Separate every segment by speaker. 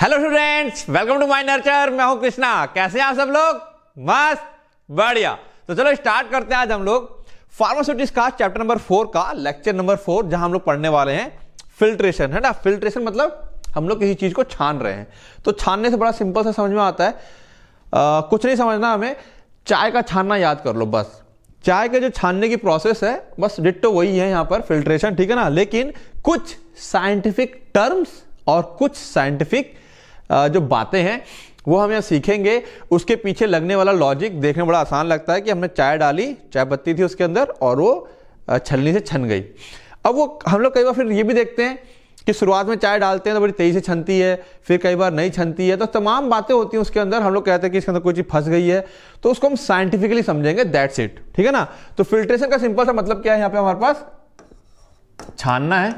Speaker 1: Hello students welcome to my nurture मैं हूं कृष्णा कैसे हैं आप सब लोग मस्त बढ़िया तो चलो स्टार्ट करते हैं आज हम लोग फार्मास्यूटिक्स का चैप्टर नंबर फोर का लेक्चर नंबर फोर जहां हम लोग पढ़ने वाले हैं फिल्ट्रेशन है ना फिल्ट्रेशन मतलब हम लोग किसी चीज को छान रहे हैं तो छानने से बड़ा सिंपल सा समझ में आता है आ, कुछ नहीं समझना हमें चाय का छानना याद कर लो बस चाय के जो छानने की प्रोसेस है बस डिट्टो तो वही है यहाँ पर फिल्ट्रेशन ठीक है ना लेकिन कुछ साइंटिफिक टर्म्स और कुछ साइंटिफिक जो बातें हैं वो हम यहाँ सीखेंगे उसके पीछे लगने वाला लॉजिक देखने बड़ा आसान लगता है कि हमने चाय डाली चाय पत्ती थी उसके अंदर और वो छलनी से छन गई अब वो हम लोग कई बार फिर ये भी देखते हैं कि शुरुआत में चाय डालते हैं तो बड़ी तेजी से छनती है फिर कई बार नहीं छनती है तो तमाम बातें होती हैं उसके अंदर हम लोग कहते हैं कि इसके अंदर कोई चीज़ फंस गई है तो उसको हम साइंटिफिकली समझेंगे दैट्स इट ठीक है ना तो फिल्ट्रेशन का सिंपल सा मतलब क्या है यहाँ पे हमारे पास छानना है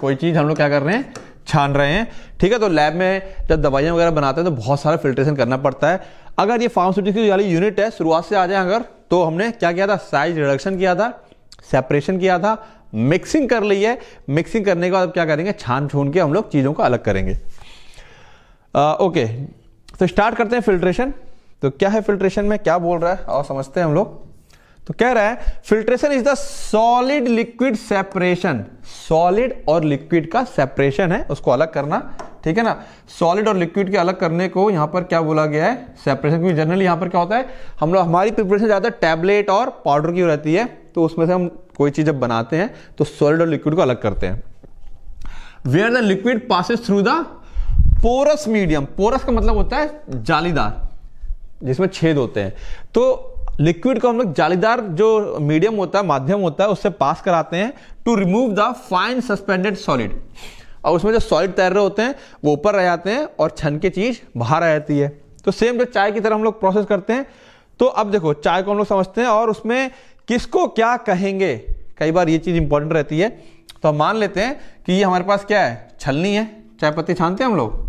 Speaker 1: कोई चीज़ हम लोग क्या कर रहे हैं छान रहे हैं ठीक है तो लैब में जब दवाइयाँ वगैरह बनाते हैं तो बहुत सारा फिल्ट्रेशन करना पड़ता है अगर ये फार्मास्यूटिकल वाली यूनिट है शुरुआत से आ जाए अगर तो हमने क्या किया था साइज रिडक्शन किया था सेपरेशन किया था मिक्सिंग कर ली है मिक्सिंग करने के बाद अब क्या करेंगे छान छून के हम लोग चीज़ों को अलग करेंगे आ, ओके तो स्टार्ट करते हैं फिल्ट्रेशन तो क्या है फिल्ट्रेशन में क्या बोल रहा है और समझते हैं हम लोग तो कह रहा है filtration is the solid liquid separation solid और लिक्विड का सेपरेशन है उसको अलग करना ठीक है ना सॉलिड और लिक्विड के अलग करने को यहां पर क्या बोला गया है सेपरेशन क्योंकि जनरली यहां पर क्या होता है हम लोग हमारी प्रिपरेशन ज़्यादा टैबलेट और पाउडर की रहती है तो उसमें से हम कोई चीज़ जब बनाते हैं तो सॉलिड और लिक्विड को अलग करते हैं where the liquid passes through the porous medium porous का मतलब होता है जालीदार जिसमें छेद होते हैं तो लिक्विड को हम लोग जालीदार जो मीडियम होता है माध्यम होता है उससे पास कराते हैं to remove the fine suspended solid और उसमें जो सॉलिड तैर रहे होते हैं वो ऊपर रह जाते हैं और छन के चीज़ बाहर आ जाती है तो सेम जो चाय की तरह हम लोग प्रोसेस करते हैं तो अब देखो चाय को हम लोग समझते हैं और उसमें किसको क्या कहेंगे कई बार ये चीज़ इंपॉर्टेंट रहती है तो हम मान लेते हैं कि ये हमारे पास क्या है छलनी है चाय पत्ती छानते हैं हम लोग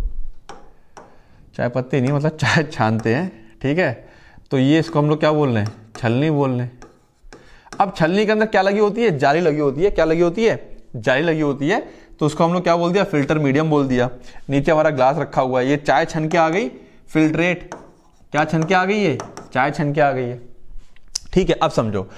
Speaker 1: चाय पत्ती नहीं मतलब चाय छानते हैं ठीक है तो ये इसको हम लोग क्या बोल रहे हैं छलनी बोल रहे हैं अब छलनी के अंदर क्या लगी होती है जाली लगी होती है क्या लगी होती है जाली लगी होती है तो उसको हम लोग क्या बोल दिया फिल्टर मीडियम बोल दिया नीचे हमारा ग्लास रखा हुआ है ये चाय छन के आ गई फिल्ट्रेट क्या छन के आ गई है चाय छन के आ गई है ठीक है अब समझो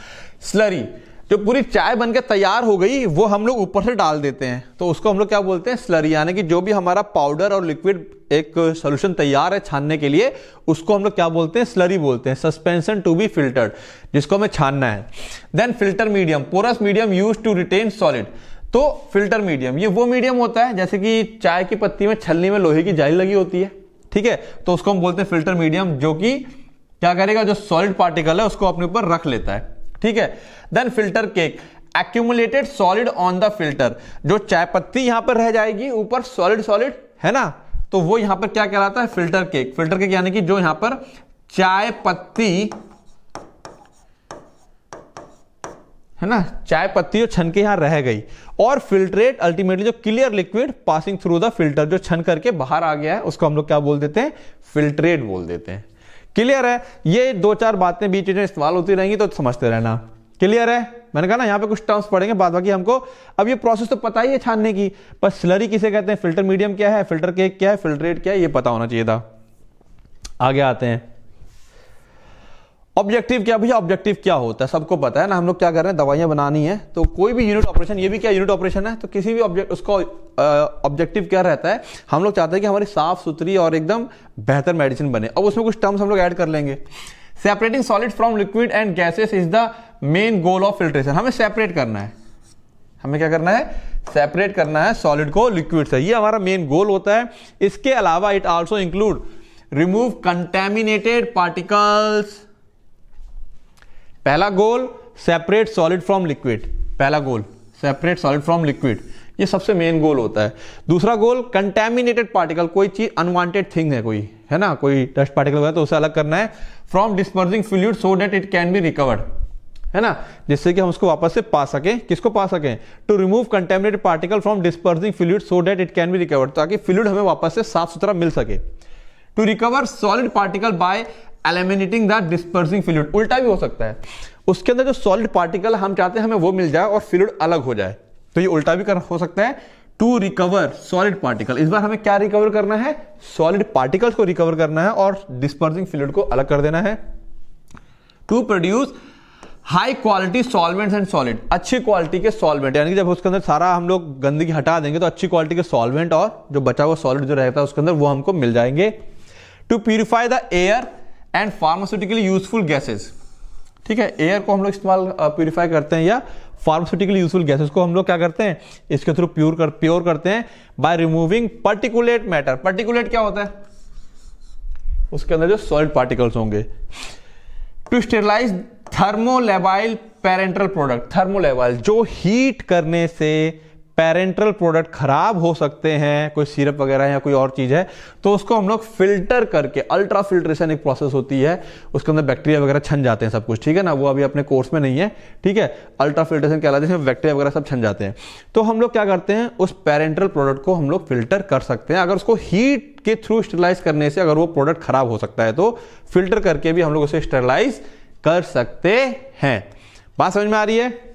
Speaker 1: स्लरी जो पूरी चाय बन के तैयार हो गई वो हम लोग ऊपर से डाल देते हैं तो उसको हम लोग क्या बोलते हैं स्लरी यानी कि जो भी हमारा पाउडर और लिक्विड एक सोल्यूशन तैयार है छानने के लिए उसको हम लोग क्या बोलते हैं स्लरी बोलते हैं सस्पेंशन टू बी फिल्टर्ड जिसको हमें छानना है then filter medium porous medium use to retain solid तो फिल्टर मीडियम ये वो मीडियम होता है जैसे कि चाय की पत्ती में छलनी में लोहे की जाली लगी होती है ठीक है तो उसको हम बोलते हैं फिल्टर मीडियम जो कि क्या करेगा जो सॉलिड पार्टिकल है उसको अपने ऊपर रख लेता है ठीक है then filter cake accumulated solid on the filter जो चाय पत्ती यहां पर रह जाएगी ऊपर सॉलिड सॉलिड है ना तो वो यहां पर क्या कहलाता है फिल्टर केक फिल्टर केक यानी कि जो यहां पर चाय पत्ती है ना चाय पत्ती जो छन के यहां रह गई और फिल्ट्रेट अल्टीमेटली जो clear liquid passing through the filter जो छन करके बाहर आ गया है उसको हम लोग क्या बोल देते हैं फिल्ट्रेट बोल देते हैं क्लियर है ये दो चार बातें बीच में इस्तेमाल होती रहेंगी तो समझते रहना क्लियर है मैंने कहा ना यहाँ पे कुछ टर्म्स पढ़ेंगे बाद बाकी हमको अब ये प्रोसेस तो पता ही है छानने की पर स्लरी किसे कहते हैं फिल्टर मीडियम क्या है फिल्टर केक क्या है फिल्ट्रेट क्या है ये पता होना चाहिए था आगे आते हैं ऑब्जेक्टिव क्या भैया ऑब्जेक्टिव क्या होता है सबको पता है ना हम लोग क्या कर रहे हैं दवाइयां बनानी है तो कोई भी यूनिट ऑपरेशन ये भी क्या यूनिट ऑपरेशन है तो किसी भी ऑब्जेक्ट उसका ऑब्जेक्टिव क्या रहता है हम लोग चाहते हैं कि हमारी साफ सुथरी और एकदम बेहतर मेडिसिन बने अब उसमें कुछ टर्म्स हम लोग ऐड कर लेंगे separating solid from liquid and gases is the main goal of filtration हमें सेपरेट करना है हमें क्या करना है सेपरेट करना है सॉलिड को लिक्विड से ये हमारा मेन गोल होता है इसके अलावा it also include remove contaminated particles पहला goal separate solid from liquid पहला goal separate solid from liquid ये सबसे मेन गोल होता है दूसरा गोल कंटेमिनेटेड पार्टिकल कोई चीज अनवांटेड थिंग है कोई है ना कोई डस्ट पार्टिकल वगैरह तो उसे अलग करना है from dispersing fluid so that it can be recovered है ना जिससे कि हम उसको वापस से पा सकें किसको पा सकें to remove contaminated particle from dispersing fluid so that it can be recovered ताकि फ्लूड हमें वापस से साफ सुथरा मिल सके to recover solid particle by eliminating the dispersing fluid उल्टा भी हो सकता है उसके अंदर जो सॉलिड पार्टिकल हम चाहते हैं हमें वो मिल जाए और फ्लूड अलग हो जाए तो ये उल्टा भी कर हो सकता है टू रिकवर सॉलिड पार्टिकल इस बार हमें क्या रिकवर करना है सॉलिड पार्टिकल्स को रिकवर करना है और डिस्पर्सिंग फ्लूड को अलग कर देना है to produce high quality solvents and solid अच्छी क्वालिटी के सॉल्वेंट यानी कि जब उसके अंदर सारा हम लोग गंदगी हटा देंगे तो अच्छी क्वालिटी के सॉल्वेंट और जो बचा हुआ सॉलिड जो रहता है उसके अंदर वो हमको मिल जाएंगे to purify the air and pharmaceutically useful gases ठीक है एयर को हम लोग इस्तेमाल प्योरीफाई करते हैं या फार्मास्यूटिकली यूजफुल गैसेस को हम लोग क्या करते हैं इसके थ्रू प्योर कर प्योर करते हैं by removing particulate matter particulate क्या होता है उसके अंदर जो सॉलिड पार्टिकल्स होंगे to sterilize thermolabile parenteral product thermolabile जो हीट करने से पेरेंट्रल प्रोडक्ट खराब हो सकते हैं कोई सिरप वगैरह या कोई और चीज़ है तो उसको हम लोग फिल्टर करके अल्ट्रा फिल्ट्रेशन एक प्रोसेस होती है उसके अंदर बैक्टीरिया वगैरह छन जाते हैं सब कुछ ठीक है ना वो अभी अपने कोर्स में नहीं है ठीक है अल्ट्रा फिल्ट्रेशन कहलाते हैं बैक्टीरिया वगैरह सब छन जाते हैं तो हम लोग क्या करते हैं उस पेरेंट्रल प्रोडक्ट को हम लोग फिल्टर कर सकते हैं अगर उसको हीट के थ्रू स्टेलाइज करने से अगर वो प्रोडक्ट खराब हो सकता है तो फिल्टर करके भी हम लोग उसे स्टेलाइज कर सकते हैं बात समझ में आ रही है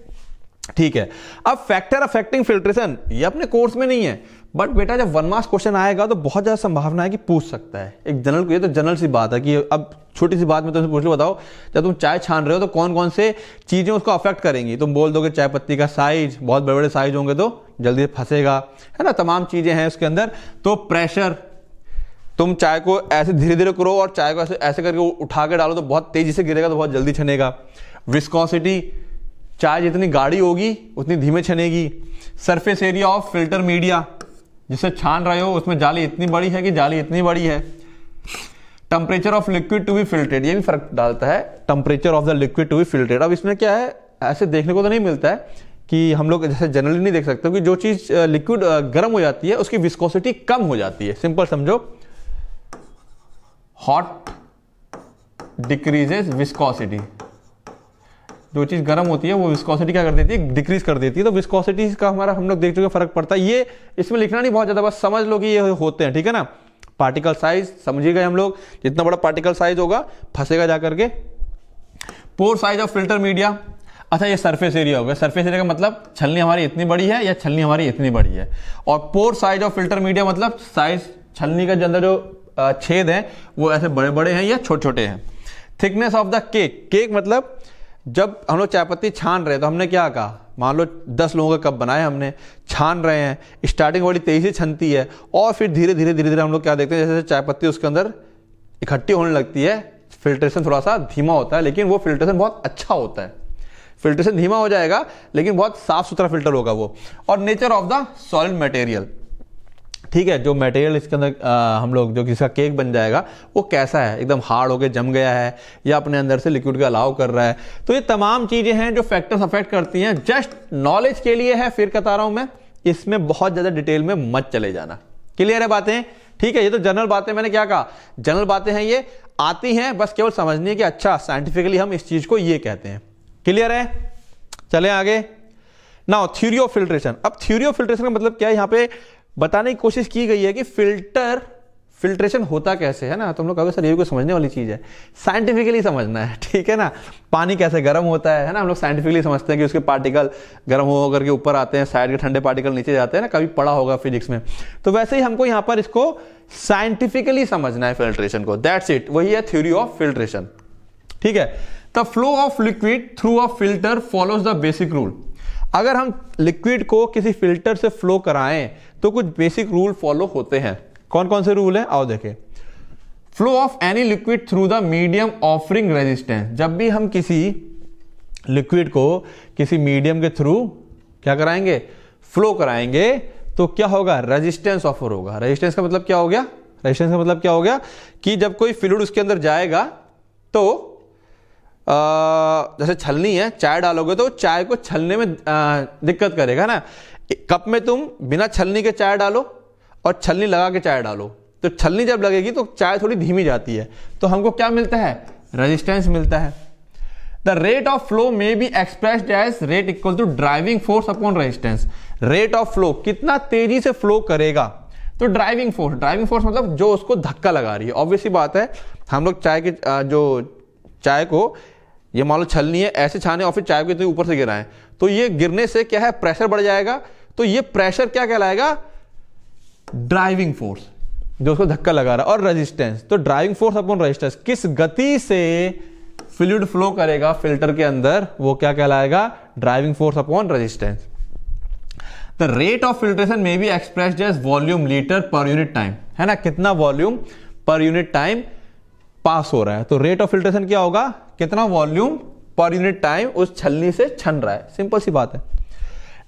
Speaker 1: ठीक है अब फैक्टर अफेक्टिंग फिल्ट्रेशन ये अपने कोर्स में नहीं है बट बेटा जब वन मार्क्स क्वेश्चन आएगा तो बहुत ज़्यादा संभावना है कि पूछ सकता है एक जनरल ये तो जनरल सी बात है कि अब छोटी सी बात में तुमसे पूछ लो बताओ जब तुम चाय छान रहे हो तो कौन कौन से चीज़ें उसको अफेक्ट करेंगी तुम बोल दोगे चाय पत्ती का साइज बहुत बड़े बड़े साइज होंगे तो जल्दी फंसेगा है ना तमाम चीज़ें हैं उसके अंदर तो प्रेशर तुम चाय को ऐसे धीरे धीरे करो और चाय को ऐसे ऐसे करके उठा के डालो तो बहुत तेज़ी से गिरेगा तो बहुत जल्दी छनेगा विस्कॉसिटी चाय जितनी गाड़ी होगी उतनी धीमे छनेगी surface area of filter media जिसे छान रहे हो उसमें जाली इतनी बड़ी है कि जाली इतनी बड़ी है temperature of liquid to be filtered ये भी फर्क डालता है temperature of the liquid to be filtered अब इसमें क्या है ऐसे देखने को तो नहीं मिलता है कि हम लोग जैसे जनरली नहीं देख सकते कि जो चीज़ लिक्विड गर्म हो जाती है उसकी विस्कोसिटी कम हो जाती है सिंपल समझो हॉट डिक्रीजेज विस्कोसिटी जो चीज़ गर्म होती है वो विस्कोसिटी क्या कर देती है डिक्रीज कर देती है तो विस्कोसिटी का हमारा हम लोग देख चुके फर्क पड़ता है ये इसमें लिखना नहीं बहुत ज़्यादा बस समझ लो कि ये होते हैं ठीक है ना पार्टिकल साइज समझिए गए हम लोग जितना बड़ा पार्टिकल साइज होगा फंसेगा जा करके pore size of filter media अच्छा ये सरफेस एरिया हो गया सरफेस एरिया का मतलब छलनी हमारी इतनी बड़ी है या छलनी हमारी इतनी बड़ी है और pore size of filter media मतलब साइज छलनी का अंदर जो छेद है वो ऐसे बड़े बड़े हैं या छोटे छोटे हैं thickness of the cake cake मतलब जब हम लोग चाय पत्ती छान रहे तो हमने क्या कहा मान लो दस लोगों का कप बनाए हमने छान रहे हैं स्टार्टिंग वाली तेजी से छनती है और फिर धीरे धीरे धीरे धीरे हम लोग क्या देखते हैं जैसे चाय पत्ती उसके अंदर इकट्ठी होने लगती है फिल्ट्रेशन थोड़ा सा धीमा होता है लेकिन वो फिल्ट्रेशन बहुत अच्छा होता है फिल्ट्रेशन धीमा हो जाएगा लेकिन बहुत साफ सुथरा फिल्टर होगा वो और nature of the solid material ठीक है जो मटेरियल इसके अंदर हम लोग जो किसका केक बन जाएगा वो कैसा है एकदम हार्ड होकर जम गया है या अपने अंदर से लिक्विड का अलाव कर रहा है तो ये तमाम चीज़ें हैं जो फैक्टर्स अफेक्ट करती हैं जस्ट नॉलेज के लिए है फिर कता रहा हूँ मैं इसमें बहुत ज़्यादा डिटेल में मत चले जाना क्लियर है बातें ठीक है ये तो जनरल बातें मैंने क्या कहा जनरल बातें हैं ये आती हैं बस केवल समझनी है कि अच्छा साइंटिफिकली हम इस चीज़ को ये कहते हैं क्लियर है चले आगे नाउ थ्योरी ऑफ फिल्ट्रेशन अब थ्योरी ऑफ फिल्ट्रेशन का मतलब क्या है यहाँ पे बताने की कोशिश की गई है कि फिल्टर फिल्ट्रेशन होता कैसे है ना तो हम लोग कहोगे सर ये समझने वाली चीज़ है साइंटिफिकली समझना है ठीक है ना पानी कैसे गर्म होता है है ना हम लोग साइंटिफिकली समझते हैं कि उसके पार्टिकल गर्म हो करके ऊपर आते हैं साइड के ठंडे पार्टिकल नीचे जाते हैं ना कभी पड़ा होगा फिजिक्स में तो वैसे ही हमको यहाँ पर इसको साइंटिफिकली समझना है फिल्ट्रेशन को दैट्स इट वही है थ्योरी ऑफ फिल्ट्रेशन ठीक है the flow of liquid through a filter follows the basic rule अगर हम लिक्विड को किसी फिल्टर से फ्लो कराएं तो कुछ बेसिक रूल फॉलो होते हैं कौन कौन से रूल है आओ देखें flow of any liquid through the medium offering resistance जब भी हम किसी लिक्विड को किसी मीडियम के थ्रू क्या कराएंगे फ्लो कराएंगे तो क्या होगा रेजिस्टेंस ऑफर होगा रेजिस्टेंस का मतलब क्या हो गया रेजिस्टेंस का मतलब क्या हो गया कि जब कोई फ्लूड उसके अंदर जाएगा तो आ, जैसे छलनी है चाय डालोगे तो चाय को छलने में आ, दिक्कत करेगा ना कप में तुम बिना छलनी के चाय डालो और छलनी लगा के चाय डालो तो छलनी जब लगेगी तो चाय थोड़ी धीमी जाती है तो हमको क्या मिलता है रेजिस्टेंस मिलता है the rate of flow may be express as rate equal to driving force upon resistance rate of flow कितना तेजी से फ्लो करेगा तो ड्राइविंग फोर्स ड्राइविंग फोर्स मतलब जो उसको धक्का लगा रही है ऑब्वियसली बात है हम लोग चाय के जो चाय को ये मान लो छलनी है ऐसे छाने और फिर चाय को इतनी ऊपर से गिराएं तो ये गिरने से क्या है प्रेशर बढ़ जाएगा तो ये प्रेशर क्या कहलाएगा ड्राइविंग फोर्स जो उसको धक्का लगा रहा है और रेजिस्टेंस तो ड्राइविंग फोर्स अपॉन रेजिस्टेंस किस गति से फ्लूड फ्लो करेगा फिल्टर के अंदर वो क्या कहलाएगा driving force upon resistance the rate of filtration may be express as volume litre per unit time है ना कितना वॉल्यूम पर यूनिट टाइम पास हो रहा है तो रेट ऑफ फिल्ट्रेशन क्या होगा कितना वॉल्यूम पर यूनिट टाइम उस छलनी से छन रहा है सिंपल सी बात है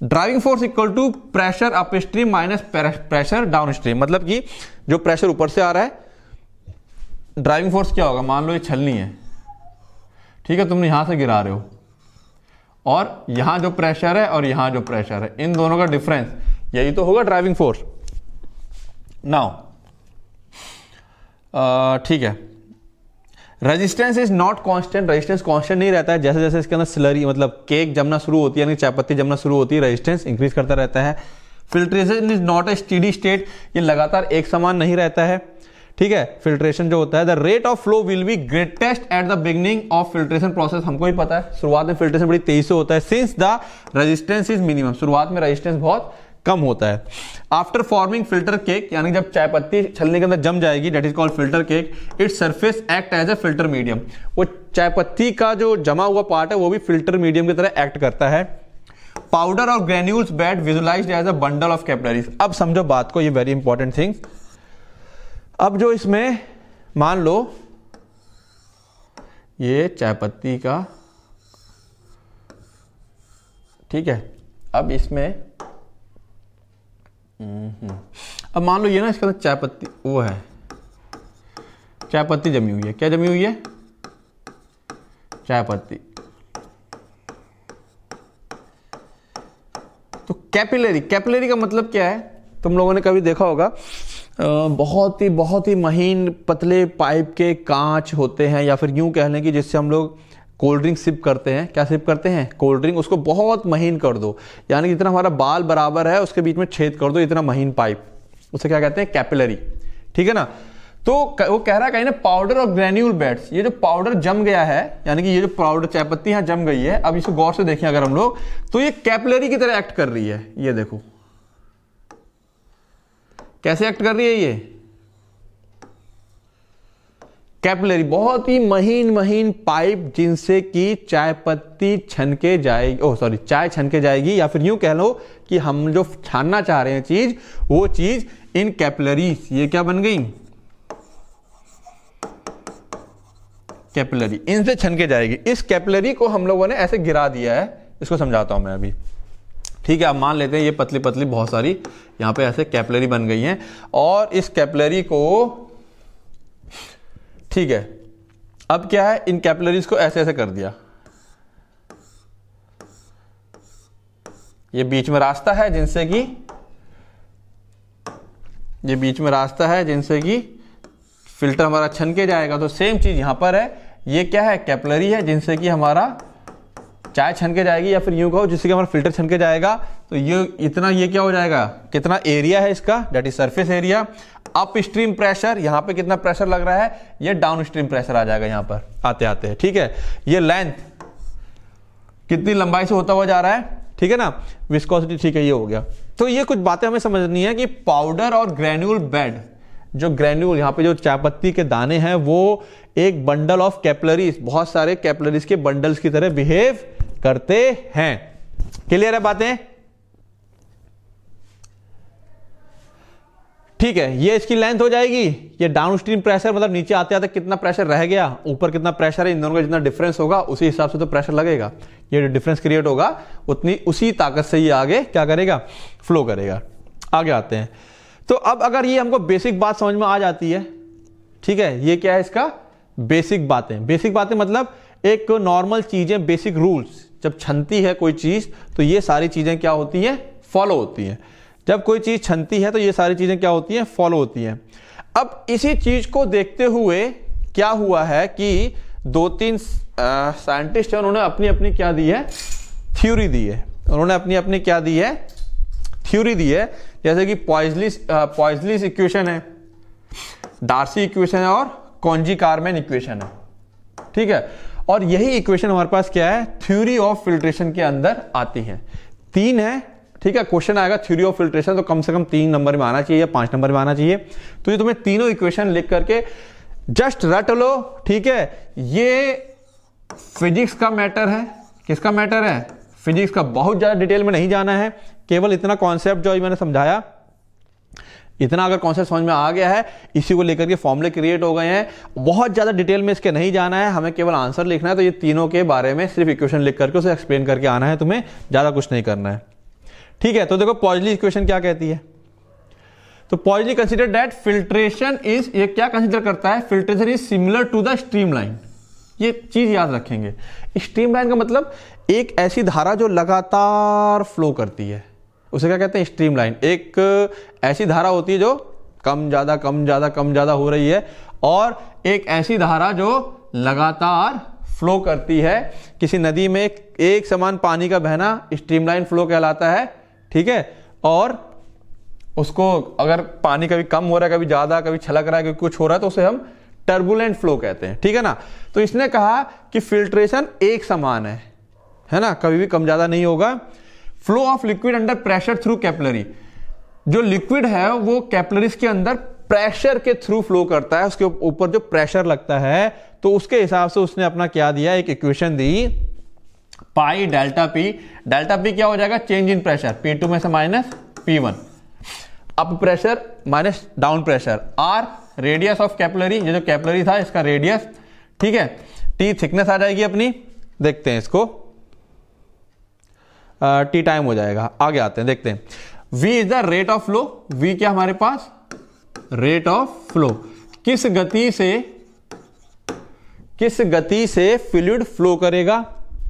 Speaker 1: driving force equal to pressure upstream minus pressure downstream मतलब कि जो प्रेशर ऊपर से आ रहा है ड्राइविंग फोर्स क्या होगा मान लो ये छलनी है ठीक है तुम यहां से गिरा रहे हो और यहां जो प्रेशर है और यहां जो प्रेशर है इन दोनों का डिफरेंस यही तो होगा ड्राइविंग फोर्स नाउ ठीक है resistance is not constant resistance constant नहीं रहता है जैसे जैसे इसके अंदर स्लरी मतलब केक जमना शुरू होती है चाय पत्ती जमना शुरू होती है रेजिस्टेंस इंक्रीज करता रहता है filtration is not a steady state ये लगातार एक समान नहीं रहता है ठीक है फिल्ट्रेशन जो होता है the rate of flow will be greatest at the beginning of filtration process हमको ही पता है शुरुआत में फिल्ट्रेशन बड़ी तेज से होता है since the resistance is minimum शुरुआत में रेजिस्टेंस बहुत कम होता है आफ्टर फॉर्मिंग फिल्टर केक यानी जब चाय पत्ती छलने के अंदर जम जाएगी that is called filter cake it surface act as a filter medium वो चाय पत्ती का जो जमा हुआ पार्ट है वो भी फिल्टर मीडियम की तरह एक्ट करता है पाउडर और granules bed visualise as a bundle of capillaries अब समझो बात को ये वेरी इंपॉर्टेंट थिंग अब जो इसमें मान लो ये चाय पत्ती का ठीक है अब इसमें हम्म। अब मान लो ये ना इसके अंदर तो चाय पत्ती वो है चाय पत्ती जमी हुई है क्या जमी हुई है चाय पत्ती तो कैपिलरी कैपिलरी का मतलब क्या है तुम लोगों ने कभी देखा होगा बहुत ही बहुत ही महीन पतले पाइप के कांच होते हैं या फिर यूं कह लें कि जिससे हम लोग कोल्ड ड्रिंक सिप करते हैं क्या सिप करते हैं कोल्ड ड्रिंक उसको बहुत महीन कर दो यानी जितना हमारा बाल बराबर है उसके बीच में छेद कर दो इतना महीन पाइप उसे क्या कहते हैं कैपिलरी ठीक है ना तो वो कह रहा है कहीं ना पाउडर और ग्रेन्यूल बेड्स ये जो पाउडर जम गया है यानी कि ये जो पाउडर चायपत्ती यहाँ जम गई है अब इसको गौर से देखें अगर हम लोग तो ये कैपिलरी की तरह एक्ट कर रही है ये देखो कैसे एक्ट कर रही है ये कैपिलरी बहुत ही महीन महीन पाइप जिनसे कि चाय पत्ती छनके जाएगी ओह सॉरी चाय छनके जाएगी या फिर यूं कह लो कि हम जो छानना चाह रहे हैं चीज वो चीज इन कैपिलरीज ये क्या बन गई कैपिलरी इनसे छनके जाएगी इस कैपिलरी को हम लोगों ने ऐसे गिरा दिया है इसको समझाता हूं मैं अभी ठीक है अब मान लेते हैं ये पतली पतली बहुत सारी यहां पे ऐसे कैपलरी बन गई हैं और इस कैपिलरी को ठीक है अब क्या है इन कैपिलरीज को ऐसे ऐसे कर दिया ये बीच में रास्ता है जिनसे कि ये बीच में रास्ता है जिनसे कि फिल्टर हमारा छन के जाएगा तो सेम चीज़ यहां पर है ये क्या है कैपलरी है जिनसे कि हमारा चाय छन के जाएगी या फिर यूं कहो जिससे कि हमारा फिल्टर छन के जाएगा तो ये इतना ये क्या हो जाएगा कितना एरिया है इसका that is surface area upstream pressure यहां पे कितना प्रेशर लग रहा है ये डाउन स्ट्रीम प्रेशर आ जाएगा यहां पर आते आते हैं ठीक है ये लेंथ कितनी लंबाई से होता हुआ जा रहा है ठीक है ना विस्कोसिटी ठीक है ये हो गया तो ये कुछ बातें हमें समझनी है कि पाउडर और ग्रेन्यूल बेड जो ग्रेन्यूल यहां पे जो चायपत्ती के दाने हैं वो एक बंडल ऑफ कैपलरीज बहुत सारे कैपलरीज के बंडल्स की तरह बिहेव करते हैं क्लियर है बातें ठीक है ये इसकी लेंथ हो जाएगी ये डाउन स्ट्रीम प्रेशर मतलब नीचे आते आते कितना प्रेशर रह गया ऊपर कितना प्रेशर है इन दोनों का जितना डिफरेंस होगा उसी हिसाब से तो प्रेशर लगेगा ये जो डिफरेंस क्रिएट होगा उतनी उसी ताकत से ये आगे क्या करेगा फ्लो करेगा आगे आते हैं तो अब अगर ये हमको बेसिक बात समझ में आ जाती है ठीक है ये क्या है इसका बेसिक बातें बेसिक बातें मतलब एक नॉर्मल चीज़ें बेसिक रूल्स जब छनती है कोई चीज़ तो ये सारी चीज़ें क्या होती हैं फॉलो होती हैं जब कोई चीज़ छनती है तो ये सारी चीज़ें क्या होती हैं फॉलो होती हैं अब इसी चीज़ को देखते हुए क्या हुआ है कि दो तीन साइंटिस्ट हैं उन्होंने अपनी अपनी क्या दी है थ्योरी दी है उन्होंने अपनी अपनी क्या दी है थ्योरी दी है जैसे कि पॉइजलिस पॉइजलिस इक्वेशन है डार्सी इक्वेशन है और कॉन्जी कार्मेन इक्वेशन है ठीक है और यही इक्वेशन हमारे पास क्या है थ्योरी ऑफ फिल्ट्रेशन के अंदर आती है तीन है ठीक है क्वेश्चन आएगा थ्योरी ऑफ फिल्ट्रेशन तो कम से कम तीन नंबर में आना चाहिए या पांच नंबर में आना चाहिए तो ये तुम्हें तीनों इक्वेशन लिख करके जस्ट रट लो ठीक है ये फिजिक्स का मैटर है किसका मैटर है फिजिक्स का बहुत ज़्यादा डिटेल में नहीं जाना है केवल इतना कॉन्सेप्ट जो मैंने समझाया इतना अगर कॉन्सेप्ट समझ में आ गया है इसी को लेकर के फॉर्मूले क्रिएट हो गए हैं बहुत ज़्यादा डिटेल में इसके नहीं जाना है हमें केवल आंसर लिखना है तो ये तीनों के बारे में सिर्फ इक्वेशन लिख करके उसे एक्सप्लेन करके आना है तुम्हें ज़्यादा कुछ नहीं करना है ठीक है तो देखो पॉजली इक्वेशन क्या कहती है तो Poiseuille consider that filtration is ये क्या कंसिडर करता है filtration is similar to the streamline ये चीज याद रखेंगे स्ट्रीम लाइन का मतलब एक ऐसी धारा जो लगातार फ्लो करती है उसे क्या कहते हैं स्ट्रीम लाइन एक ऐसी धारा होती है जो कम ज़्यादा कम ज़्यादा कम ज़्यादा हो रही है और एक ऐसी धारा जो लगातार फ्लो करती है किसी नदी में एक समान पानी का बहना स्ट्रीमलाइन फ्लो कहलाता है ठीक है और उसको अगर पानी कभी कम हो रहा है कभी ज़्यादा कभी छलक रहा है कभी कुछ हो रहा है तो उसे हम टर्बुलेंट फ्लो कहते हैं ठीक है ना तो इसने कहा कि फिल्ट्रेशन एक समान है है ना कभी भी कम ज़्यादा नहीं होगा flow of liquid under pressure through capillary जो लिक्विड है वो कैपलरीज के अंदर प्रेशर के थ्रू फ्लो करता है उसके ऊपर जो प्रेशर लगता है तो उसके हिसाब से उसने अपना क्या दिया एक इक्वेशन दी pi delta P delta P क्या हो जाएगा change in pressure P two में से minus P one up pressure minus down pressure R radius of capillary ये जो कैपलरी था इसका रेडियस ठीक है टी थिकनेस आ जाएगी अपनी देखते हैं इसको टी टाइम हो जाएगा आगे आते हैं देखते हैं V is the rate of flow V क्या हमारे पास रेट ऑफ फ्लो किस गति से किस गति से फ्लूड फ्लो करेगा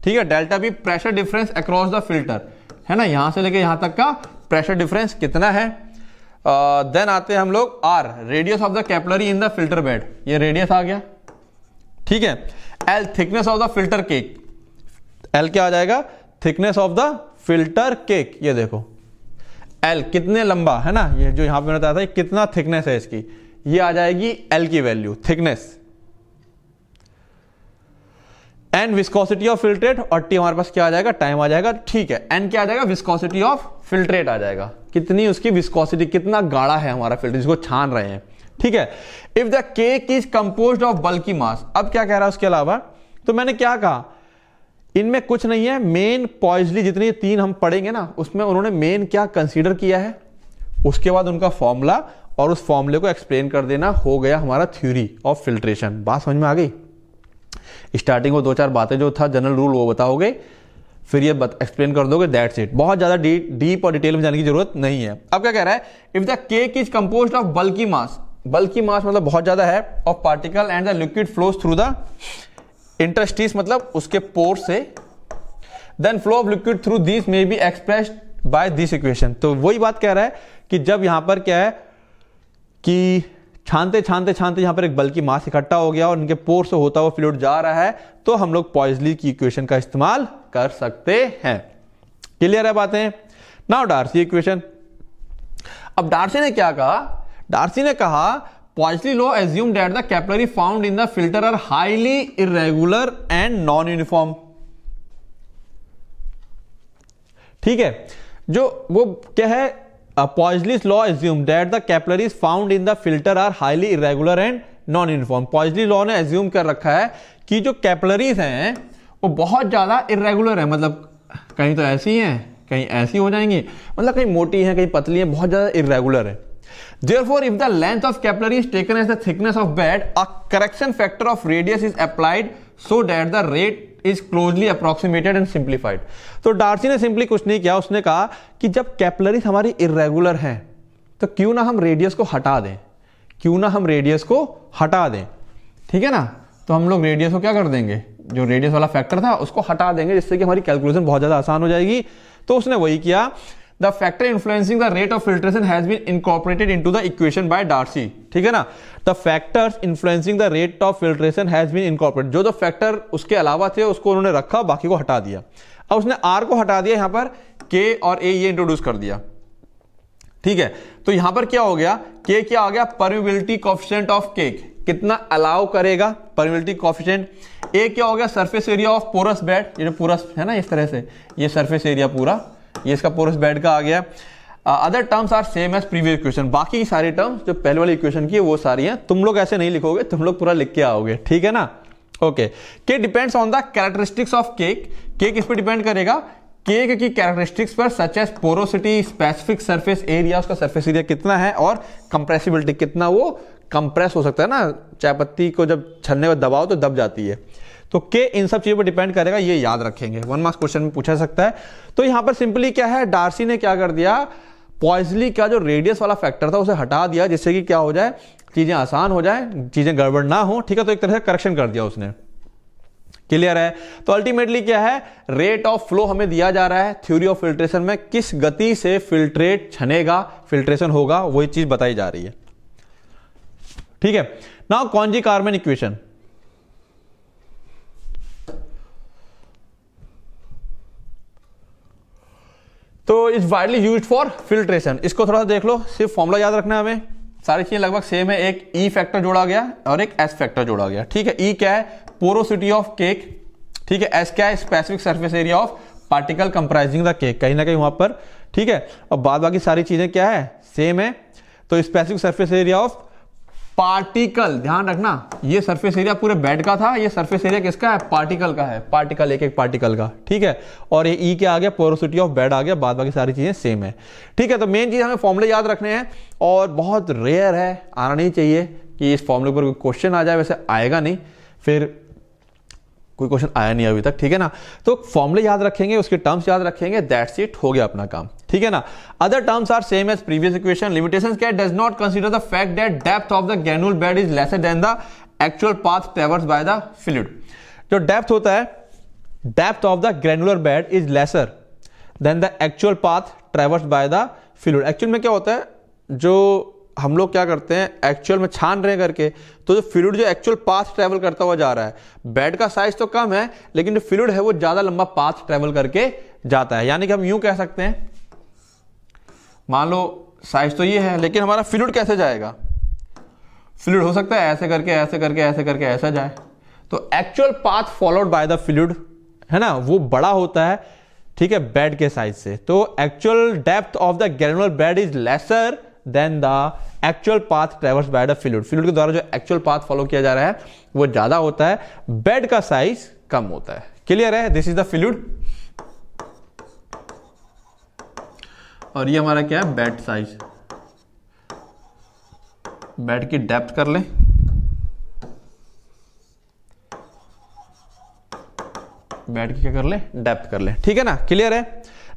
Speaker 1: ठीक है delta P pressure difference across the filter है ना यहां से लेके यहां तक का प्रेशर डिफरेंस कितना है देन uh, आते हैं हम लोग R radius of the capillary in the filter bed ये रेडियस आ गया ठीक है L thickness of the filter cake L क्या आ जाएगा thickness of the filter cake ये देखो एल कितने लंबा है ना ये जो यहां पे बताया था कितना थिकनेस है इसकी ये आ जाएगी एल की value thickness n viscosity of filtrate और टी हमारे पास क्या आ जाएगा टाइम आ जाएगा ठीक है एन क्या आ जाएगा विस्कोसिटी ऑफ फिल्ट्रेट आ जाएगा कितनी उसकी विस्कोसिटी कितना गाढ़ा है हमारा फिल्टर जिसको छान रहे हैं ठीक है if the cake is compose of bulky mass अब क्या कह रहा है उसके अलावा तो मैंने क्या कहा इनमें कुछ नहीं है मेन पॉइजली जितनी तीन हम पढ़ेंगे ना उसमें उन्होंने मेन क्या कंसीडर किया है उसके बाद उनका फॉर्मूला और उस फॉर्मूले को एक्सप्लेन कर देना हो गया हमारा थ्योरी ऑफ फिल्ट्रेशन बात समझ में आ गई स्टार्टिंग में दो चार बातें जो था जनरल रूल वो बताओगे फिर ये बत, एक्सप्लेन कर दोगे दैट्स इट बहुत ज़्यादा डी डीप और डिटेल में जाने की जरूरत नहीं है अब क्या कह रहा है if the cake is compose of bulky mass bulky mass मतलब बहुत ज़्यादा है of particle and the liquid flows through the interstices मतलब उसके पोर से then flow of liquid through this may be express by this equation तो वही बात कह रहा है कि जब यहां पर क्या है कि छानते छानते छानते यहाँ पर एक बल्कि मास इकट्ठा हो गया और इनके पोर से होता हुआ फ्लूड जा रहा है तो हम लोग पॉइजली की इक्वेशन का इस्तेमाल कर सकते हैं क्लियर है बातें नाउ डार्सी इक्वेशन अब डार्सी ने क्या कहा डार्सी ने कहा Poiseuille law assume that the capillary found in the filter are highly irregular and non uniform ठीक है जो वो क्या है Poiseuille's law assume that the capillaries found in the filter are highly irregular and non uniform Poiseuille law ने assume कर रखा है कि जो कैपलरीज हैं वो बहुत ज़्यादा इरेगुलर है मतलब कहीं तो ऐसी हैं कहीं ऐसी हो जाएंगी मतलब कहीं मोटी हैं कहीं पतली हैं बहुत ज़्यादा इरेगुलर है therefore if the length of capillary is taken as the thickness of bed a correction factor of radius is applied so that the rate is closely approximated and simplified तो डार्सी ने simply कुछ नहीं किया उसने कहा कि जब capillaries हमारी इरेगुलर हैं तो क्यों ना हम रेडियस को हटा दें क्यों ना हम रेडियस को हटा दें ठीक है ना तो हम लोग रेडियस को क्या कर देंगे जो रेडियस वाला फैक्टर था उसको हटा देंगे जिससे कि हमारी कैलकुलेशन बहुत ज़्यादा आसान हो जाएगी तो उसने वही किया the factor influencing the rate of filtration has been incorporated into the equation by Darcy ठीक है ना the factors influencing the rate of filtration has been incorporated जो जो फैक्टर उसके अलावा थे उसको उन्होंने रखा बाकी को हटा दिया अब उसने आर को हटा दिया यहां पर के और ए ये इंट्रोड्यूस कर दिया ठीक है तो यहां पर क्या हो गया के क्या हो गया परमिबिलिटी कॉफिशेंट ऑफ केक कितना अलाउ करेगा परमिबिलिटी कॉफिशेंट ए क्या हो गया surface area of porous bed ये जो पोरस है ना इस तरह से ये सरफेस एरिया पूरा ये इसका पोरस बेड का आ गया other terms are same as previous question बाकी की सारी टर्म्स जो पहले वाली इक्वेशन की है वो सारी हैं तुम लोग ऐसे नहीं लिखोगे तुम लोग पूरा लिख के आओगे ठीक है ना ओके के depends on the characteristics of cake cake इस पर डिपेंड करेगा केक की कैरेक्टरिस्टिक्स पर such as porosity specific surface area उसका सर्फेस एरिया कितना है और कंप्रेसिबिलिटी कितना वो कंप्रेस हो सकता है ना चाय पत्ती को जब छलने पर दबाओ तो दब जाती है तो के इन सब चीज़ों पर डिपेंड करेगा ये याद रखेंगे वन मार्क्स क्वेश्चन में पूछा सकता है तो यहां पर सिंपली क्या है डार्सी ने क्या कर दिया पॉइजली का जो रेडियस वाला फैक्टर था उसे हटा दिया जिससे कि क्या हो जाए चीज़ें आसान हो जाए चीज़ें गड़बड़ ना हो ठीक है तो एक तरह से करेक्शन कर दिया उसने क्लियर है तो अल्टीमेटली क्या है रेट ऑफ फ्लो हमें दिया जा रहा है थ्योरी ऑफ फिल्ट्रेशन में किस गति से फिल्ट्रेट छनेगा फिल्ट्रेशन होगा वही चीज बताई जा रही है ठीक है नाउ कॉन्जी कार्मेन इक्वेशन तो is widely use for filtration इसको थोड़ा सा देख लो सिर्फ फॉर्मुला याद रखना हमें सारी चीजें लगभग सेम है एक ई e फैक्टर जोड़ा गया और एक एस फैक्टर जोड़ा गया ठीक है ई e क्या है पोरोसिटी ऑफ केक ठीक है एस क्या है specific surface area of particle comprising the cake कहीं ना कहीं वहां पर ठीक है और बाद बाकी सारी चीजें क्या है सेम है तो specific surface area of particle ध्यान रखना ये सरफेस एरिया पूरे बेड का था ये सरफेस एरिया किसका है पार्टिकल का है पार्टिकल एक एक पार्टिकल का ठीक है और ये ई e क्या आ गया पोरोसिटी ऑफ बेड आ गया बाद बाकी सारी चीज़ें सेम है ठीक है तो मेन चीज़ हमें फॉर्मूले याद रखने हैं और बहुत रेयर है आना नहीं चाहिए कि इस फॉर्मूले पर कोई क्वेश्चन आ जाए वैसे आएगा नहीं फिर कोई क्वेश्चन आया नहीं अभी तक ठीक है ना तो फॉर्मूले याद रखेंगे उसके टर्म्स याद रखेंगे दैट्स इट हो गया अपना काम ठीक है ना other terms are same as previous equation limitation क्या does not consider the fact that depth of the granular bed is lesser than the actual path traverse by the fluid जो depth होता है depth of the granular bed is lesser than the actual path traverse by the fluid actual में क्या होता है जो हम लोग क्या करते हैं एक्चुअल में छान रहे करके तो जो फ्लूड जो एक्चुअल पाथ ट्रेवल करता हुआ जा रहा है बेड का साइज तो कम है लेकिन जो फ्लूड है वो ज़्यादा लंबा पाथ ट्रेवल करके जाता है यानी कि हम यूं कह सकते हैं मान लो साइज तो ये है लेकिन हमारा फ्लूड कैसे जाएगा फ्लूड हो सकता है ऐसे करके ऐसे करके ऐसे करके ऐसा जाए तो actual path followed by the fluid है ना वो बड़ा होता है ठीक है बेड के साइज से तो actual depth of the granular bed is lesser than the actual path traverse by the fluid fluid के द्वारा जो एक्चुअल पाथ फॉलो किया जा रहा है वो ज्यादा होता है बेड का साइज कम होता है क्लियर है दिस इज द फ्लूड और ये हमारा क्या है बेड साइज बेड की डेप्थ कर लें बेड की क्या कर लें डेप्थ कर लें ठीक है ना क्लियर है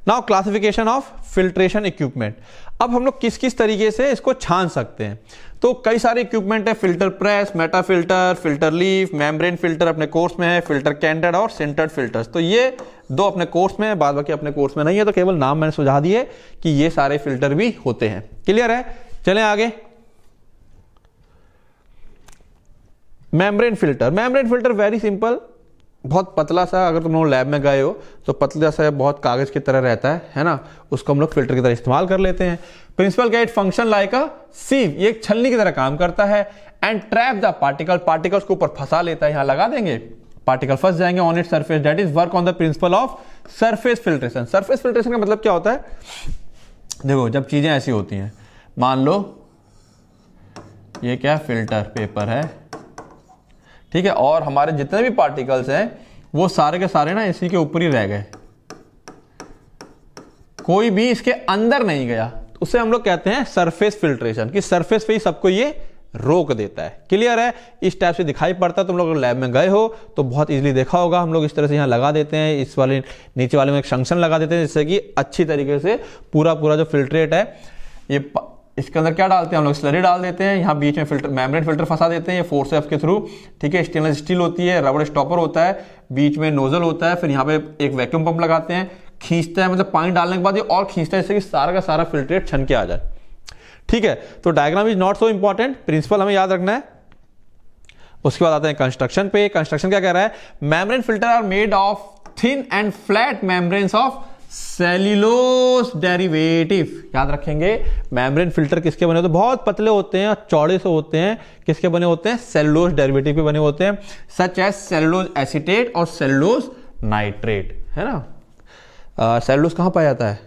Speaker 1: now classification of filtration equipment अब हम लोग किस किस तरीके से इसको छान सकते हैं तो कई सारे इक्विपमेंट है filter press meta filter filter leaf membrane filter अपने कोर्स में है फिल्टर कैंडेड और सेंटर्ड फिल्टर्स तो ये दो अपने कोर्स में बाद बाकी अपने कोर्स में नहीं है तो केवल नाम मैंने सुझा दिए कि ये सारे फिल्टर भी होते हैं क्लियर है चले आगे membrane filter membrane filter very simple बहुत पतला सा अगर तुम लोग लैब में गए हो तो पतला सा बहुत कागज़ की तरह रहता है है ना उसको हम लोग फिल्टर की तरह इस्तेमाल कर लेते हैं principle guide function like a sieve ये एक छलनी की तरह काम करता है and trap the particle particles को ऊपर फंसा लेता है यहाँ लगा देंगे पार्टिकल फंस जाएंगे on it surface that is work on the principle of surface filtration surface filtration का मतलब क्या होता है देखो जब चीज़ें ऐसी होती हैं मान लो ये क्या फिल्टर पेपर है ठीक है और हमारे जितने भी पार्टिकल्स हैं वो सारे के सारे ना इसी के ऊपर ही रह गए कोई भी इसके अंदर नहीं गया उसे हम लोग कहते हैं सरफेस फिल्ट्रेशन कि सरफेस पे ही सबको ये रोक देता है क्लियर है इस टाइप से दिखाई पड़ता है तुम लोग लैब में गए हो तो बहुत इजीली देखा होगा हम लोग इस तरह से यहाँ लगा देते हैं इस वाले नीचे वाले में एक शंक्शन लगा देते हैं जिससे कि अच्छी तरीके से पूरा पूरा जो फिल्ट्रेट है ये इसके अंदर क्या डालते हैं हम लोग स्लरी डाल देते हैं यहाँ बीच में फिल्टर मैमरेट फिल्टर फंसा देते हैं ये फोर्स एफ के थ्रू ठीक है स्टेनलेस स्टील होती है रबड़ स्टॉपर होता है बीच में नोजल होता है फिर यहाँ पे एक वैक्यूम पंप लगाते हैं खींचता है मतलब पानी डालने के बाद ये और खींचता है जैसे कि सारा का सारा फिल्ट्रेट छन के आ जाए ठीक है तो diagram is not so important principle हमें याद रखना है उसके बाद आते हैं कंस्ट्रक्शन पे कंस्ट्रक्शन क्या कह रहा है membrane filter are made of thin and flat membranes of cellulose derivative याद रखेंगे मैम्ब्रेन फिल्टर किसके बने होते हैं बहुत पतले होते हैं और चौड़े से होते हैं किसके बने होते हैं सेल्यूलोस डेरिवेटिव के बने होते हैं सच एज सेल्यूलोज एसिटेट और सेल्यूलोज नाइट्रेट है ना सेल्यूलोज कहाँ पाया जाता है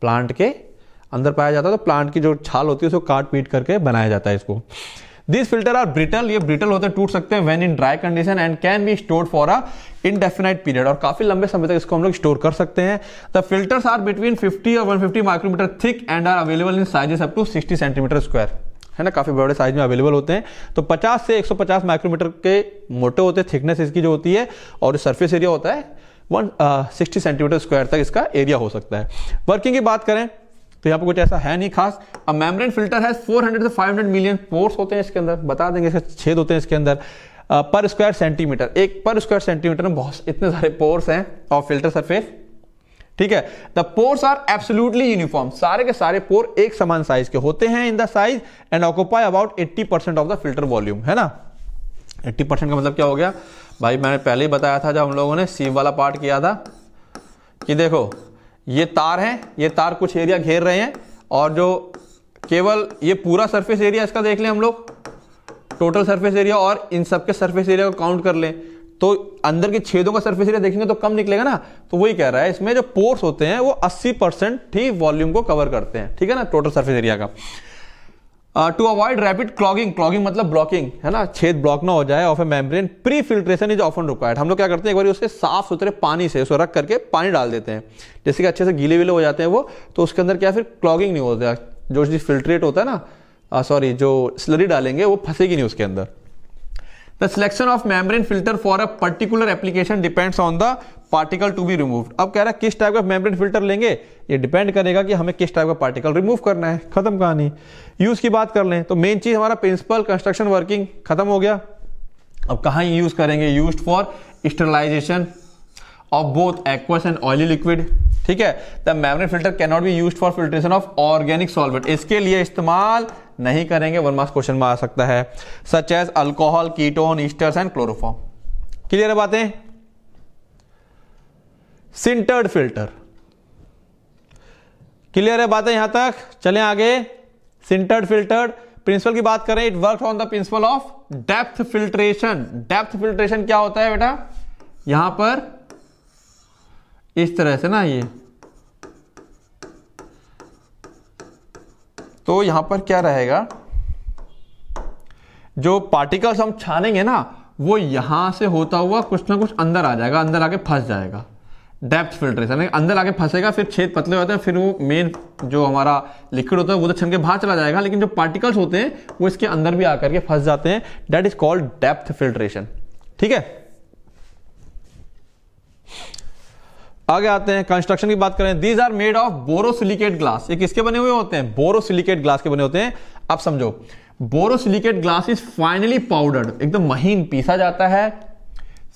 Speaker 1: प्लांट के अंदर पाया जाता है तो प्लांट की जो छाल होती है उसको काट पीट करके बनाया जाता है इसको दिस फिल्टर आर ब्रिटल ये ब्रिटल होते हैं टूट सकते हैं when in dry condition and can be store for a indefinite period और काफी लंबे समय तक इसको हम लोग स्टोर कर सकते हैं द फिल्टर्स आर बिटवीन 50 और 150 micrometre thick and are available in sizes up to 60 centimetre square है ना काफी बड़े साइज में अवेलेबल होते हैं तो 50 से 150 माइक्रोमीटर के मोटे होते हैं थिकनेस इसकी जो होती है और सरफेस एरिया होता है वन सिक्सटी सेंटीमीटर स्क्वायर तक इसका एरिया हो सकता है वर्किंग की बात करें तो यहाँ पर कुछ ऐसा है नहीं खास अब मेम्ब्रेन फिल्टर है 400 से 500 मिलियन पोर्स होते हैं इसके अंदर बता देंगे इसके छेद होते हैं इसके अंदर पर स्क्वायर सेंटीमीटर एक पर स्क्वायर सेंटीमीटर में बहुत इतने सारे पोर्स हैं और फिल्टर सरफेस ठीक है the pores are absolutely uniform सारे के सारे पोर एक समान साइज के होते हैं in the size and occupy about 80 percent of the filter volume है ना 80 परसेंट का मतलब क्या हो गया भाई मैंने पहले ही बताया था जब हम लोगों ने सीव वाला पार्ट किया था कि देखो ये तार हैं ये तार कुछ एरिया घेर रहे हैं और जो केवल ये पूरा सरफेस एरिया इसका देख लें हम लोग टोटल सरफेस एरिया और इन सबके सरफेस एरिया को काउंट कर लें तो अंदर के छेदों का सरफेस एरिया देखेंगे तो कम निकलेगा ना तो वही कह रहा है इसमें जो पोर्स होते हैं वो 80 परसेंट ही वॉल्यूम को कवर करते हैं ठीक है ना टोटल सरफेस एरिया का to avoid rapid clogging clogging मतलब ब्लॉकिंग है ना छेद ब्लॉक ना हो जाए of a membrane pre filtration is often required हम लोग क्या करते हैं एक बार उसके साफ सुथरे पानी से उसको रख करके पानी डाल देते हैं जैसे कि अच्छे से गीले वीले हो जाते हैं वो तो उसके अंदर क्या फिर क्लॉगिंग नहीं होता जो फिल्ट्रेट होता है ना सॉरी uh, जो स्लरी डालेंगे वो फंसेगी नहीं उसके अंदर the selection of membrane filter for a particular application depends on the particle to be remove अब कह रहा है किस टाइप का मेम्ब्रेन फिल्टर लेंगे ये डिपेंड करेगा कि हमें किस टाइप का पार्टिकल रिमूव करना है खत्म कहानी यूज की बात कर लें तो मेन चीज हमारा प्रिंसिपल कंस्ट्रक्शन वर्किंग खत्म हो गया अब कहाँ यूज करेंगे use for sterilisation of both aqueous and oily liquid ठीक है the membrane filter can not be use for filtration of organic solvent इसके लिए इस्तेमाल नहीं करेंगे वन मार्क्स क्वेश्चन में आ सकता है such as alcohol ketone esters and chloroform clear है बातें सिंटर्ड फिल्टर क्लियर है बातें यहां तक चले आगे सिंटर्ड फिल्टर प्रिंसिपल की बात करें it work on the principle of depth filtration depth filtration क्या होता है बेटा यहां पर इस तरह से ना ये तो यहां पर क्या रहेगा जो पार्टिकल्स हम छानेंगे ना वो यहां से होता हुआ कुछ ना कुछ अंदर आ जाएगा अंदर आके फंस जाएगा डेप्थ फिल्ट्रेशन अंदर आके फंसेगा फिर छेद पतले होते हैं फिर वो मेन जो हमारा लिक्विड होता है वो तो छन के बाहर चला जाएगा लेकिन जो पार्टिकल्स होते हैं वो इसके अंदर भी आकर के फंस जाते हैं that is called depth filtration ठीक है आगे आते हैं कंस्ट्रक्शन की बात करें these are made of borosilicate glass ये किसके बने हुए होते हैं बोरोसिलिकेट ग्लास के बने होते हैं अब समझो borosilicate glass is finely powdered एकदम महीन पीसा जाता है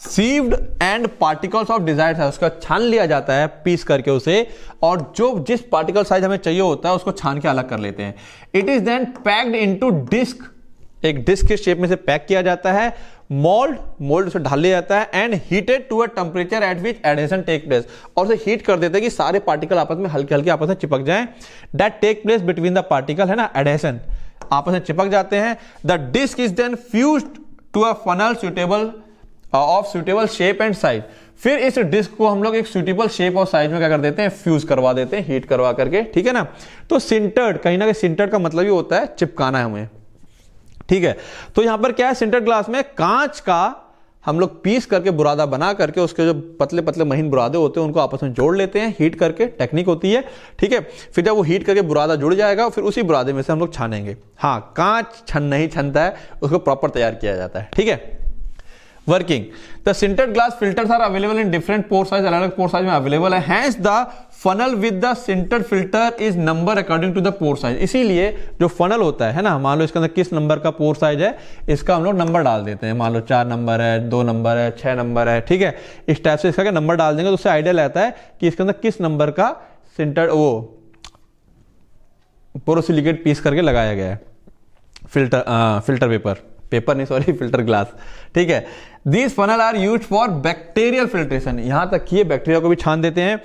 Speaker 1: sieved and particles of desire size उसका छान लिया जाता है पीस करके उसे और जो जिस पार्टिकल साइज हमें चाहिए होता है उसको छान के अलग कर लेते हैं it is then packed into disc एक डिस्क के शेप में से पैक किया जाता है मोल्ड मोल्ड उसे ढाले जाता है and heated to a temperature at which adhesion take place और उसे हीट कर देते हैं कि सारे पार्टिकल आपस में हल्के हल्के आपस में चिपक जाएं that take place between the particle है ना एडहेशन आपस में चिपक जाते हैं the disc is then fuse to a funnel suitable of suitable shape and size फिर इस डिस्क को हम लोग एक सुटेबल शेप और साइज में क्या कर देते हैं फ्यूज करवा देते हैं हीट करवा करके ठीक है ना तो सिंटर्ड कहीं ना कहीं सिंटर्ड का मतलब ही होता है चिपकाना है हमें ठीक है तो यहां पर क्या है सिंटर ग्लास में कांच का हम लोग पीस करके बुरादा बना करके उसके जो पतले पतले महीन बुरादे होते हैं उनको आपस में जोड़ लेते हैं हीट करके टेक्निक होती है ठीक है फिर जब वो हीट करके बुरादा जुड़ जाएगा फिर उसी बुरादे में से हम लोग छानेंगे हाँ कांच छन नहीं छनता है उसको प्रॉपर तैयार किया जाता है ठीक है working the sintered glass filters are available in different pore size अलग अलग पोर साइज में अवेलेबल है hence the funnel with the sintered filter is number according to the pore size इसीलिए जो फनल होता है, है ना मान लो इसके अंदर किस नंबर का पोर साइज है इसका हम लोग नंबर डाल देते हैं मान लो चार नंबर है दो नंबर है छह नंबर है ठीक है इस टाइप से इसका नंबर डाल देंगे तो उससे आइडिया लेता है कि इसके अंदर किस नंबर का सिंटेड वो पोरोसिलिकेट पीस करके लगाया गया है फिल्टर आ, फिल्टर पेपर पेपर नहीं सॉरी फिल्टर ग्लास ठीक है these funnel are use for bacterial filtration यहां तक ये बैक्टीरिया को भी छान देते हैं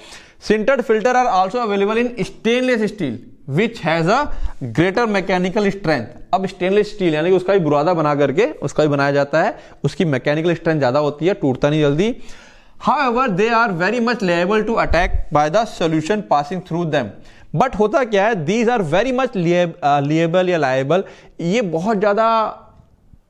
Speaker 1: sintered filter are also available in stainless steel which has a greater mechanical strength अब स्टेनलेस स्टील यानी कि उसका भी बुरादा बना करके उसका भी बनाया जाता है उसकी मैकेनिकल स्ट्रेंथ ज्यादा होती है टूटता नहीं जल्दी however they are very much labile to attack by the solution passing through them but होता क्या है these are very much liable या लाइबल ये बहुत ज़्यादा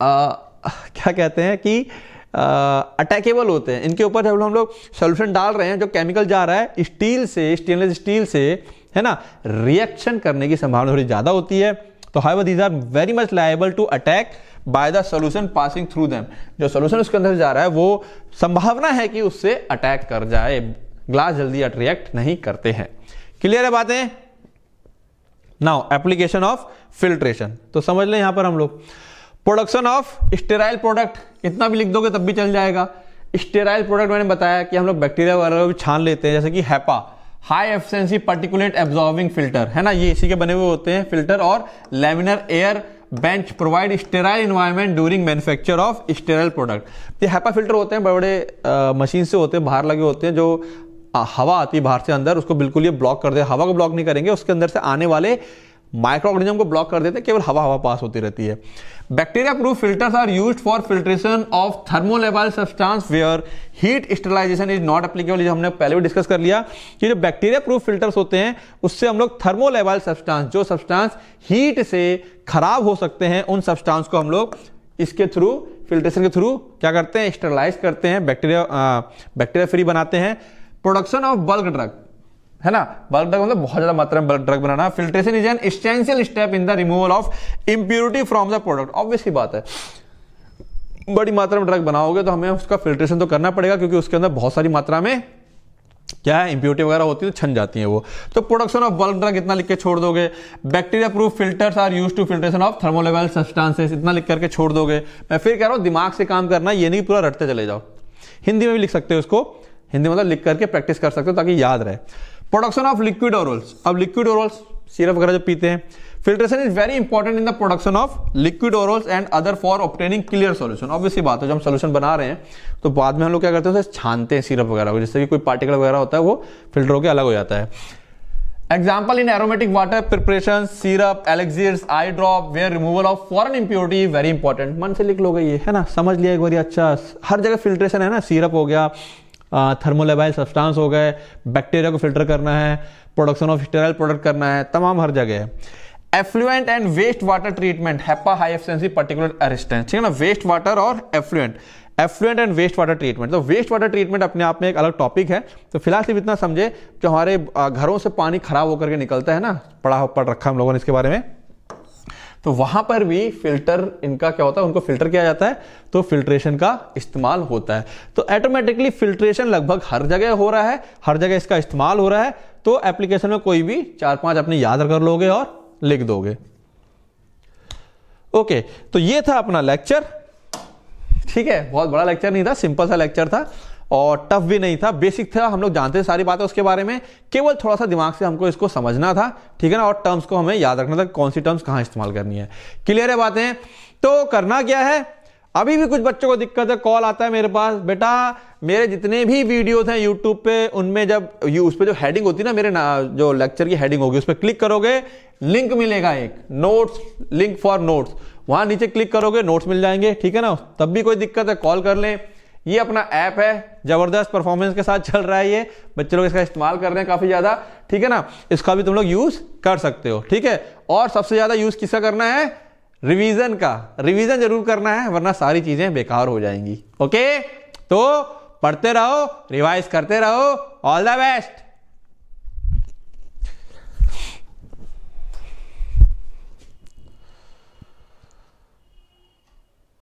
Speaker 1: uh, क्या कहते हैं कि अटैकेबल होते हैं इनके ऊपर जब हम लोग सोल्यूशन डाल रहे हैं जो केमिकल जा रहा है स्टील से स्टेनलेस स्टील से है ना रिएक्शन करने की संभावना थोड़ी ज़्यादा होती है तो हाई वीज are very much liable to attack by the solution passing through them जो सोल्यूशन उसके अंदर जा रहा है वो संभावना है कि उससे अटैक कर जाए ग्लास जल्दी अट्रैक्ट नहीं करते हैं क्लियर है बातें नाउ एप्लीकेशन ऑफ फिल्ट्रेशन तो समझ लें यहां पर हम लोग प्रोडक्शन ऑफ स्टेराइल प्रोडक्ट इतना भी लिख दोगे तब भी चल जाएगा स्टेराइल प्रोडक्ट मैंने बताया कि हम लोग बैक्टीरिया वगैरह भी छान लेते हैं जैसे कि HEPA high efficiency particulate absorbing filter है ना ये इसी के बने हुए होते हैं फिल्टर और laminar air bench provide sterile environment during manufacture of sterile product ये हैपा फिल्टर होते हैं बड़े बड़े मशीन से होते हैं बाहर लगे होते हैं जो हवा आती है बाहर से अंदर उसको बिल्कुल ये ब्लॉक कर दे हवा को ब्लॉक नहीं करेंगे उसके अंदर से आने वाले माइक्रो ऑर्गेनिज्म को ब्लॉक कर देते हैं केवल हवा हवा पास होती रहती है bacteria proof filters are use for filtration of thermolabile substance where heat sterilization is not applicable जो हमने पहले भी डिस्कस कर लिया कि जो बैक्टीरिया प्रूफ फिल्टर्स होते हैं उससे हम लोग थर्मोलेबल सब्सटेंस जो सब्सटेंस हीट से खराब हो सकते हैं उन सब्सटेंस को हम लोग इसके थ्रू फिल्ट्रेशन के थ्रू क्या करते हैं स्टेलाइज करते हैं बैक्टीरिया बैक्टीरिया फ्री बनाते हैं प्रोडक्शन ऑफ बल्क ड्रग है ना बल्क ड्रग मतलब बहुत ज्यादा मात्रा में बल्क ड्रग बनाना filtration is an essential step in the removal of impurity from the product obviously बात है बड़ी मात्रा में ड्रग बनाओगे तो हमें उसका फिल्ट्रेशन तो करना पड़ेगा क्योंकि उसके अंदर बहुत सारी मात्रा में क्या है इंप्योरिटी वगैरह होती है तो छन जाती है वो तो प्रोडक्शन ऑफ बल्क ड्रग इतना लिख के छोड़ दोगे bacteria proof filters are use to filtration of thermolabile substances इतना लिख करके छोड़ दोगे मैं फिर कह रहा हूं दिमाग से काम करना ये नहीं पूरा रटते चले जाओ हिंदी में भी लिख सकते हो उसको हिंदी मतलब लिख करके प्रैक्टिस कर सकते हो ताकि याद रहे प्रोडक्शन ऑफ लिक्विड ओरल्स अब लिक्विड ओरल्स सिरप वगैरह जो पीते हैं filtration is very important in the production of liquid orals and other for obtaining clear solution obviously बात है जब हम सोल्यूशन बना रहे हैं तो बाद में हम लोग क्या करते हैं उसे छानते हैं सिरप वगैरह को जिससे कि कोई पार्टिकल वगैरह होता है वो फिल्टर होकर अलग हो जाता है example in aromatic water preparation syrup elixir eye drop where removal of foreign impurity very important मन से लिख लो ये है ना समझ लिया एक बार अच्छा हर जगह फिल्ट्रेशन है ना सिरप हो गया थर्मोलेबाइल सब्सटेंस हो गए बैक्टीरिया को फिल्टर करना है प्रोडक्शन ऑफ स्टेराइल प्रोडक्ट करना है तमाम हर जगह है effluent and waste water treatment HEPA high efficiency particular arrestance ठीक है ना वेस्ट वाटर और effluent effluent and waste water treatment तो वेस्ट वाटर ट्रीटमेंट अपने आप में एक अलग टॉपिक है तो फिलहाल सिर्फ इतना समझे जो हमारे घरों से पानी खराब होकर के निकलता है ना पढ़ा पढ़ रखा हम लोगों ने इसके बारे में तो वहां पर भी फिल्टर इनका क्या होता है उनको फिल्टर किया जाता है तो फिल्ट्रेशन का इस्तेमाल होता है तो ऑटोमेटिकली फिल्ट्रेशन लगभग हर जगह हो रहा है हर जगह इसका इस्तेमाल हो रहा है तो एप्लीकेशन में कोई भी चार पांच अपने याद कर लोगे और लिख दोगे ओके तो ये था अपना लेक्चर ठीक है बहुत बड़ा लेक्चर नहीं था सिंपल सा लेक्चर था और टफ भी नहीं था बेसिक था हम लोग जानते थे सारी बातें उसके बारे में केवल थोड़ा सा दिमाग से हमको इसको समझना था ठीक है ना और टर्म्स को हमें याद रखना था कौन सी टर्म्स कहाँ इस्तेमाल करनी है क्लियर है बातें तो करना क्या है अभी भी कुछ बच्चों को दिक्कत है कॉल आता है मेरे पास बेटा मेरे जितने भी वीडियोस हैं यूट्यूब पे उनमें जब यू उस पर जो हेडिंग होती है ना मेरे ना जो लेक्चर की हेडिंग होगी उस पर क्लिक करोगे लिंक मिलेगा एक नोट्स लिंक फॉर नोट्स वहां नीचे क्लिक करोगे नोट्स मिल जाएंगे ठीक है ना तब भी कोई दिक्कत है कॉल कर लें ये अपना ऐप है जबरदस्त परफॉर्मेंस के साथ चल रहा है ये बच्चे लोग इसका इस्तेमाल कर रहे हैं काफ़ी ज़्यादा ठीक है ना इसका भी तुम लोग यूज़ कर सकते हो ठीक है और सबसे ज़्यादा यूज़ किसका करना है रिवीजन का रिवीजन जरूर करना है वरना सारी चीज़ें बेकार हो जाएंगी ओके तो पढ़ते रहो रिवाइज करते रहो ऑल द बेस्ट